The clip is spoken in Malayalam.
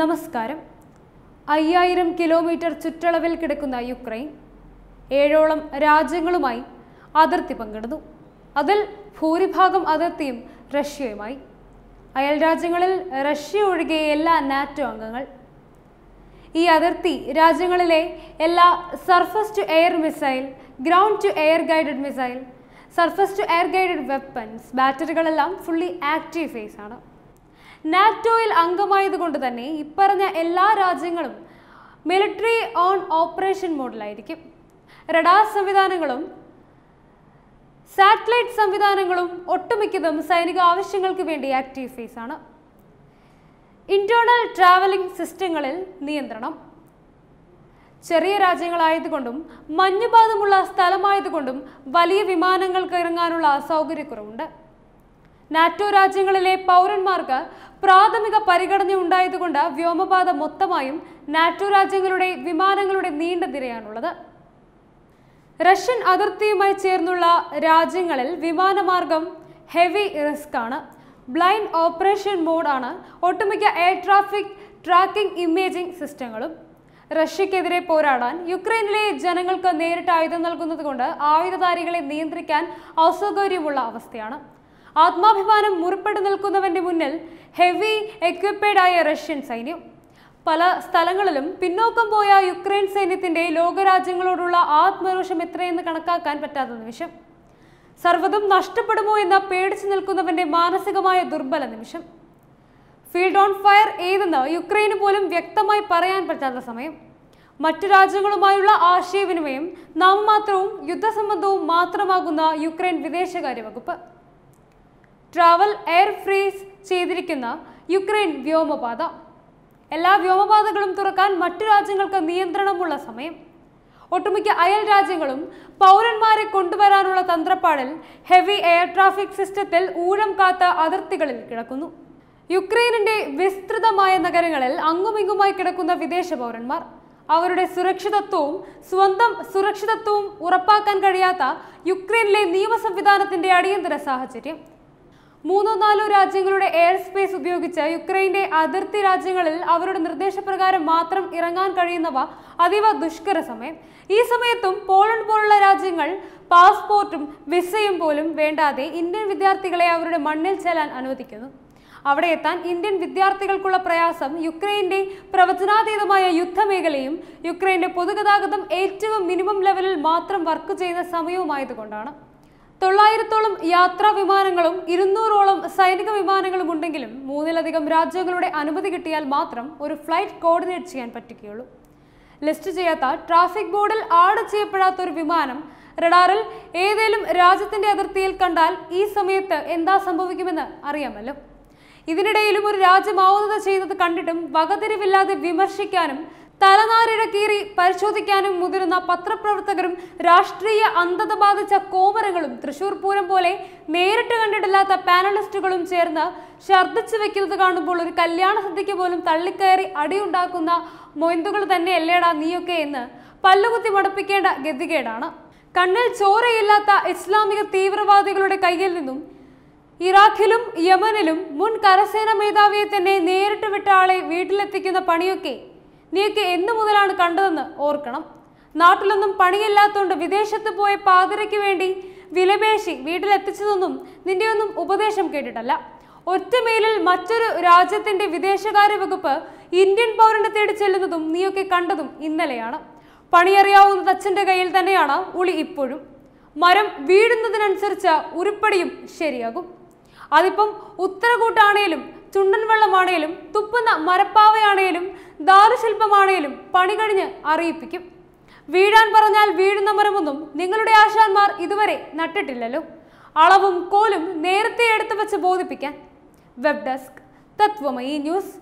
നമസ്കാരം അയ്യായിരം കിലോമീറ്റർ ചുറ്റളവിൽ കിടക്കുന്ന യുക്രൈൻ ഏഴോളം രാജ്യങ്ങളുമായി അതിർത്തി പങ്കിടുന്നു അതിൽ ഭൂരിഭാഗം അതിർത്തിയും റഷ്യയുമായി അയൽ രാജ്യങ്ങളിൽ റഷ്യ ഒഴികെ എല്ലാ നാറ്റോ അംഗങ്ങൾ ഈ അതിർത്തി രാജ്യങ്ങളിലെ എല്ലാ surface to air missile ground to air guided missile surface to air guided weapons ബാറ്ററികളെല്ലാം ഫുള്ളി ആക്റ്റീവ് ഫേസ് ആണ് നാറ്റോയിൽ അംഗമായതുകൊണ്ട് തന്നെ ഇപ്പറഞ്ഞ എല്ലാ രാജ്യങ്ങളും മിലിറ്ററി ഓൺ ഓപ്പറേഷൻ മോഡിലായിരിക്കും റഡാർ സംവിധാനങ്ങളും സാറ്റലൈറ്റ് സംവിധാനങ്ങളും ഒട്ടുമിക്കതും സൈനിക ആവശ്യങ്ങൾക്ക് വേണ്ടി ആക്റ്റീവ് ഫേസ് ആണ് ഇന്റേണൽ ട്രാവലിംഗ് സിസ്റ്റങ്ങളിൽ നിയന്ത്രണം ചെറിയ രാജ്യങ്ങളായതുകൊണ്ടും മഞ്ഞുപാതമുള്ള സ്ഥലമായതുകൊണ്ടും വലിയ വിമാനങ്ങൾക്ക് ഇറങ്ങാനുള്ള സൗകര്യക്കുറവുണ്ട് നാറ്റോ രാജ്യങ്ങളിലെ പൗരന്മാർക്ക് പ്രാഥമിക പരിഗണന ഉണ്ടായതുകൊണ്ട് വ്യോമപാത മൊത്തമായും നാറ്റോ രാജ്യങ്ങളുടെ വിമാനങ്ങളുടെ നീണ്ട നിരയാണുള്ളത് റഷ്യൻ അതിർത്തിയുമായി ചേർന്നുള്ള രാജ്യങ്ങളിൽ വിമാനമാർഗം ഹെവി റിസ്ക് ആണ് ബ്ലൈൻഡ് ഓപ്പറേഷൻ മോഡാണ് ഒട്ടുമിക്ക എയർ ട്രാഫിക് ട്രാക്കിംഗ് ഇമേജിംഗ് സിസ്റ്റങ്ങളും റഷ്യക്കെതിരെ പോരാടാൻ യുക്രൈനിലെ ജനങ്ങൾക്ക് നേരിട്ട് ആയുധം നൽകുന്നതുകൊണ്ട് ആയുധധാരികളെ നിയന്ത്രിക്കാൻ അസൗകര്യമുള്ള അവസ്ഥയാണ് ആത്മാഭിമാനം മുറിപ്പെട്ടു നിൽക്കുന്നവന്റെ മുന്നിൽ ഹെവി എക്വിപ്പേഡായ റഷ്യൻ സൈന്യം പല സ്ഥലങ്ങളിലും പിന്നോക്കം പോയ യുക്രൈൻ സൈന്യത്തിന്റെ ലോകരാജ്യങ്ങളോടുള്ള ആത്മരോഷം എത്രയെന്ന് കണക്കാക്കാൻ പറ്റാത്ത നിമിഷം സർവ്വതും നഷ്ടപ്പെടുമോ എന്ന പേടിച്ചു നിൽക്കുന്നവന്റെ മാനസികമായ ദുർബല നിമിഷം ഫീൽഡ് ഓൺ ഫയർ ഏതെന്ന് യുക്രൈന് പോലും വ്യക്തമായി പറയാൻ പറ്റാത്ത സമയം മറ്റു രാജ്യങ്ങളുമായുള്ള ആശയവിനിമയം മാത്രവും യുദ്ധസംബന്ധവും മാത്രമാകുന്ന യുക്രൈൻ വിദേശകാര്യ വകുപ്പ് ട്രാവൽ എയർ ഫ്രീസ് ചെയ്തിരിക്കുന്ന യുക്രൈൻ വ്യോമപാത എല്ലാ വ്യോമപാതകളും തുറക്കാൻ മറ്റു രാജ്യങ്ങൾക്ക് നിയന്ത്രണമുള്ള സമയം ഒട്ടുമിക്ക അയൽ രാജ്യങ്ങളും പൗരന്മാരെ കൊണ്ടുവരാനുള്ള തന്ത്രപ്പാടിൽ ഹെവി എയർ ട്രാഫിക് സിസ്റ്റത്തിൽ ഊഴം കാത്ത അതിർത്തികളിൽ കിടക്കുന്നു യുക്രൈനിന്റെ വിസ്തൃതമായ നഗരങ്ങളിൽ അങ്ങുമിങ്ങുമായി കിടക്കുന്ന വിദേശ പൗരന്മാർ അവരുടെ സുരക്ഷിതത്വവും സ്വന്തം സുരക്ഷിതത്വവും ഉറപ്പാക്കാൻ കഴിയാത്ത യുക്രൈനിലെ നിയമ സംവിധാനത്തിന്റെ അടിയന്തര സാഹചര്യം മൂന്നോ നാലോ രാജ്യങ്ങളുടെ എയർ സ്പേസ് ഉപയോഗിച്ച് യുക്രൈന്റെ അതിർത്തി രാജ്യങ്ങളിൽ അവരുടെ നിർദ്ദേശപ്രകാരം മാത്രം ഇറങ്ങാൻ കഴിയുന്നവ അതീവ ദുഷ്കര സമയം ഈ സമയത്തും പോളണ്ട് പോലുള്ള രാജ്യങ്ങൾ പാസ്പോർട്ടും വിസയും പോലും വേണ്ടാതെ ഇന്ത്യൻ വിദ്യാർത്ഥികളെ അവരുടെ മണ്ണിൽ ചെല്ലാൻ അനുവദിക്കുന്നു അവിടെ എത്താൻ ഇന്ത്യൻ വിദ്യാർത്ഥികൾക്കുള്ള പ്രയാസം യുക്രൈന്റെ പ്രവചനാതീതമായ യുദ്ധമേഖലയും യുക്രൈന്റെ പൊതുഗതാഗതം ഏറ്റവും മിനിമം ലെവലിൽ മാത്രം വർക്ക് ചെയ്യുന്ന സമയവുമായതുകൊണ്ടാണ് തൊള്ളായിരത്തോളം യാത്രാ വിമാനങ്ങളും ഇരുന്നൂറോളം സൈനിക വിമാനങ്ങളും ഉണ്ടെങ്കിലും മൂന്നിലധികം രാജ്യങ്ങളുടെ അനുമതി കിട്ടിയാൽ മാത്രം ഒരു ഫ്ലൈറ്റ് കോർഡിനേറ്റ് ചെയ്യാൻ പറ്റുകയുള്ളൂ ലിസ്റ്റ് ചെയ്യാത്ത ട്രാഫിക് ബോർഡിൽ ആഡ് ചെയ്യപ്പെടാത്ത ഒരു വിമാനം റഡാറിൽ ഏതേലും രാജ്യത്തിന്റെ അതിർത്തിയിൽ കണ്ടാൽ ഈ സമയത്ത് എന്താ സംഭവിക്കുമെന്ന് അറിയാമല്ലോ ഇതിനിടയിലും ഒരു രാജ്യം ആവുന്നത് ചെയ്യുന്നത് കണ്ടിട്ടും വകതിരിവില്ലാതെ വിമർശിക്കാനും തലനാരിഴക്കീറി പരിശോധിക്കാനും മുതിരുന്ന പത്രപ്രവർത്തകരും രാഷ്ട്രീയ അന്ധത ബാധിച്ച കോമരങ്ങളും തൃശൂർ പൂരം പോലെ നേരിട്ട് കണ്ടിട്ടില്ലാത്ത പാനലിസ്റ്റുകളും ചേർന്ന് ഛർദ്ദിച്ചു വെക്കുന്നത് കാണുമ്പോൾ ഒരു കല്യാണ സദ്യക്ക് പോലും തള്ളിക്കയറി അടിയുണ്ടാക്കുന്ന മൊയന്തുകൾ തന്നെ അല്ലേടാ നീയൊക്കെ എന്ന് പല്ലുകുത്തി മടുപ്പിക്കേണ്ട ഗതികേടാണ് കണ്ണിൽ ചോരയില്ലാത്ത ഇസ്ലാമിക തീവ്രവാദികളുടെ കയ്യിൽ നിന്നും ഇറാഖിലും യമനിലും മുൻ കരസേന മേധാവിയെ തന്നെ നേരിട്ട് വിട്ട ആളെ വീട്ടിലെത്തിക്കുന്ന പണിയൊക്കെ നീയൊക്കെ എന്നു മുതലാണ് കണ്ടതെന്ന് ഓർക്കണം നാട്ടിലൊന്നും പണിയില്ലാത്തതുകൊണ്ട് വിദേശത്ത് പോയ പാതിരയ്ക്ക് വേണ്ടി വിലപേശി വീട്ടിലെത്തിച്ചതൊന്നും ഒന്നും ഉപദേശം കേട്ടിട്ടല്ല ഒറ്റമേലിൽ മറ്റൊരു രാജ്യത്തിന്റെ വിദേശകാര്യ വകുപ്പ് ഇന്ത്യൻ പൗരനെ തേടി ചെല്ലുന്നതും നീയൊക്കെ കണ്ടതും ഇന്നലെയാണ് പണിയറിയാവുന്ന തച്ചന്റെ കയ്യിൽ തന്നെയാണ് ഉളി ഇപ്പോഴും മരം വീഴുന്നതിനനുസരിച്ച് ഉരുപ്പടിയും ശരിയാകും അതിപ്പം ഉത്തരകൂട്ടാണേലും ചുണ്ടൻ വെള്ളമാണേലും തുപ്പുന്ന മരപ്പാവയാണേലും ദാരുശില്പമാണേലും പണി കഴിഞ്ഞ് അറിയിപ്പിക്കും വീഴാൻ പറഞ്ഞാൽ വീഴുന്ന മരമൊന്നും നിങ്ങളുടെ ആശാന്മാർ ഇതുവരെ നട്ടിട്ടില്ലല്ലോ അളവും കോലും നേരത്തെ എടുത്തു വെച്ച് ബോധിപ്പിക്കാൻ വെബ് ഡെസ്ക് തത്വമയി ന്യൂസ്